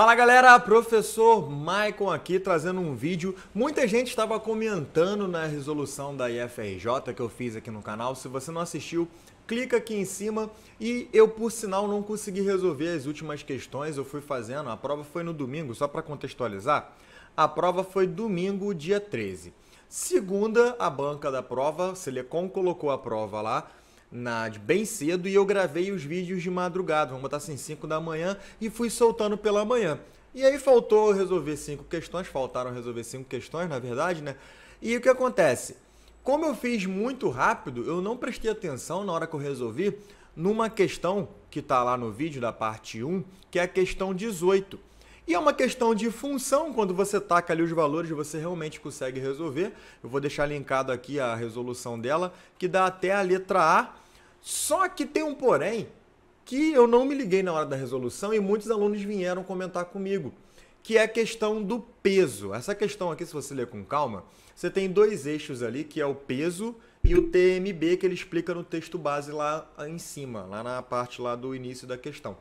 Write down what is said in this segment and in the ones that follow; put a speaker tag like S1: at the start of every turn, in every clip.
S1: Fala galera, professor Maicon aqui trazendo um vídeo. Muita gente estava comentando na resolução da IFRJ que eu fiz aqui no canal. Se você não assistiu, clica aqui em cima e eu, por sinal, não consegui resolver as últimas questões. Eu fui fazendo, a prova foi no domingo, só para contextualizar. A prova foi domingo, dia 13. Segunda, a banca da prova, Selecom colocou a prova lá na, bem cedo e eu gravei os vídeos de madrugada, vamos botar assim, 5 da manhã, e fui soltando pela manhã. E aí faltou resolver cinco questões, faltaram resolver cinco questões, na verdade, né? E o que acontece? Como eu fiz muito rápido, eu não prestei atenção na hora que eu resolvi numa questão que está lá no vídeo da parte 1, que é a questão 18. E é uma questão de função, quando você taca ali os valores, você realmente consegue resolver. Eu vou deixar linkado aqui a resolução dela, que dá até a letra A só que tem um porém que eu não me liguei na hora da resolução e muitos alunos vieram comentar comigo, que é a questão do peso. Essa questão aqui, se você ler com calma, você tem dois eixos ali, que é o peso e o TMB que ele explica no texto base lá em cima, lá na parte lá do início da questão.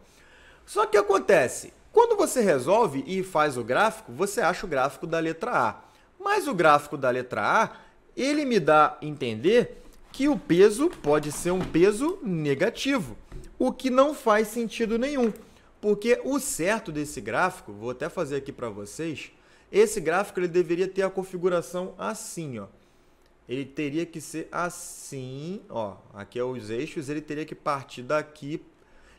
S1: Só que acontece, quando você resolve e faz o gráfico, você acha o gráfico da letra A. Mas o gráfico da letra A, ele me dá entender que o peso pode ser um peso negativo, o que não faz sentido nenhum, porque o certo desse gráfico, vou até fazer aqui para vocês, esse gráfico ele deveria ter a configuração assim, ó. Ele teria que ser assim, ó, aqui é os eixos, ele teria que partir daqui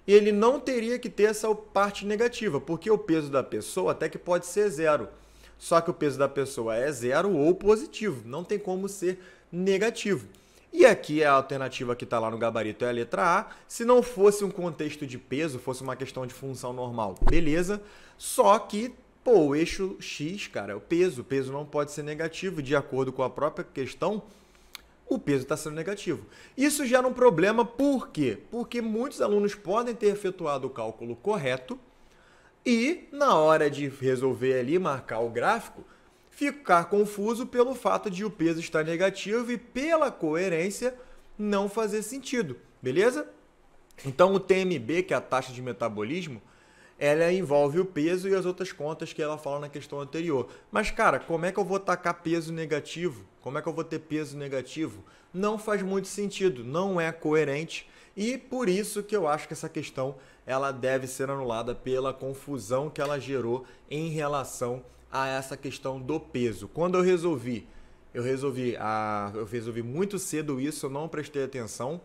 S1: e ele não teria que ter essa parte negativa, porque o peso da pessoa até que pode ser zero. Só que o peso da pessoa é zero ou positivo, não tem como ser negativo. E aqui é a alternativa que está lá no gabarito é a letra A. Se não fosse um contexto de peso, fosse uma questão de função normal, beleza. Só que, pô, o eixo X, cara, é o peso. O peso não pode ser negativo, de acordo com a própria questão o peso está sendo negativo. Isso gera um problema por quê? Porque muitos alunos podem ter efetuado o cálculo correto e, na hora de resolver ali, marcar o gráfico, ficar confuso pelo fato de o peso estar negativo e pela coerência não fazer sentido, beleza? Então o TMB, que é a taxa de metabolismo, ela envolve o peso e as outras contas que ela fala na questão anterior. Mas, cara, como é que eu vou tacar peso negativo? Como é que eu vou ter peso negativo? Não faz muito sentido, não é coerente e por isso que eu acho que essa questão ela deve ser anulada pela confusão que ela gerou em relação a essa questão do peso. Quando eu resolvi, eu resolvi, ah, eu resolvi muito cedo isso, eu não prestei atenção.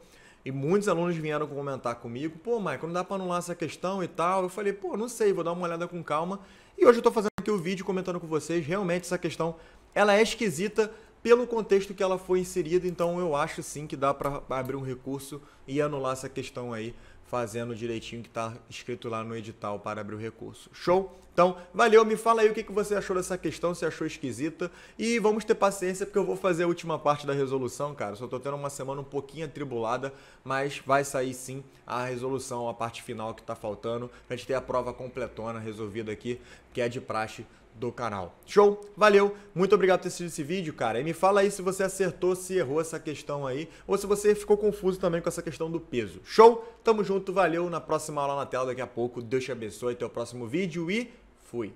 S1: E muitos alunos vieram comentar comigo, pô, Michael, não dá para anular essa questão e tal. Eu falei, pô, não sei, vou dar uma olhada com calma. E hoje eu estou fazendo aqui o vídeo comentando com vocês, realmente essa questão, ela é esquisita, pelo contexto que ela foi inserida, então eu acho sim que dá para abrir um recurso e anular essa questão aí, fazendo direitinho que está escrito lá no edital para abrir o recurso. Show? Então, valeu, me fala aí o que, que você achou dessa questão, se achou esquisita, e vamos ter paciência porque eu vou fazer a última parte da resolução, cara, só estou tendo uma semana um pouquinho atribulada, mas vai sair sim a resolução, a parte final que está faltando, pra gente ter a prova completona resolvida aqui, que é de praxe do canal. Show? Valeu! Muito obrigado por ter assistido esse vídeo, cara. E me fala aí se você acertou, se errou essa questão aí, ou se você ficou confuso também com essa questão do peso. Show? Tamo junto, valeu. Na próxima aula na tela daqui a pouco. Deus te abençoe. Até o próximo vídeo e fui!